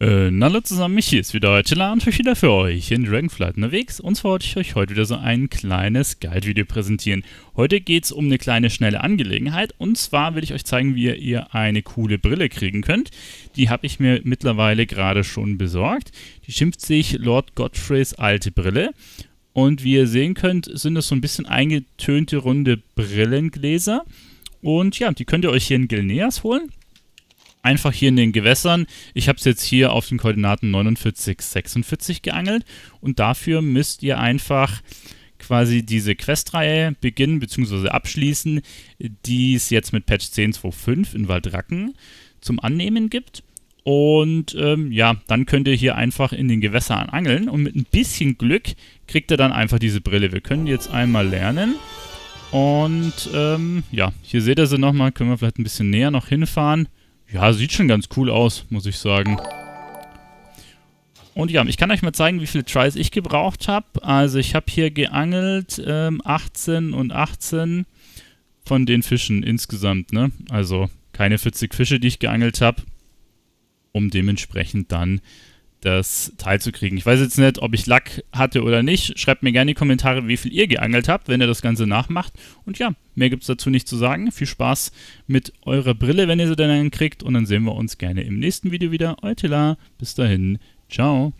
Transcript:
Äh, hallo zusammen, mich hier ist wieder Rachela und ich wieder für euch in Dragonflight unterwegs und zwar wollte ich euch heute wieder so ein kleines Guide-Video präsentieren. Heute geht es um eine kleine schnelle Angelegenheit und zwar will ich euch zeigen, wie ihr eine coole Brille kriegen könnt. Die habe ich mir mittlerweile gerade schon besorgt. Die schimpft sich Lord Godfreys alte Brille und wie ihr sehen könnt, sind das so ein bisschen eingetönte runde Brillengläser und ja, die könnt ihr euch hier in Gilneas holen einfach hier in den Gewässern. Ich habe es jetzt hier auf den Koordinaten 49, 46 geangelt und dafür müsst ihr einfach quasi diese Questreihe beginnen bzw. abschließen, die es jetzt mit Patch 10.2.5 in Waldracken zum Annehmen gibt. Und ähm, ja, dann könnt ihr hier einfach in den Gewässern angeln und mit ein bisschen Glück kriegt ihr dann einfach diese Brille. Wir können die jetzt einmal lernen. Und ähm, ja, hier seht ihr sie nochmal, können wir vielleicht ein bisschen näher noch hinfahren. Ja, sieht schon ganz cool aus, muss ich sagen. Und ja, ich kann euch mal zeigen, wie viele Tries ich gebraucht habe. Also ich habe hier geangelt ähm, 18 und 18 von den Fischen insgesamt, ne? Also keine 40 Fische, die ich geangelt habe, um dementsprechend dann das teilzukriegen. Ich weiß jetzt nicht, ob ich Lack hatte oder nicht. Schreibt mir gerne in die Kommentare, wie viel ihr geangelt habt, wenn ihr das Ganze nachmacht. Und ja, mehr gibt es dazu nicht zu sagen. Viel Spaß mit eurer Brille, wenn ihr sie dann kriegt. Und dann sehen wir uns gerne im nächsten Video wieder. Euer Eutela, bis dahin. Ciao.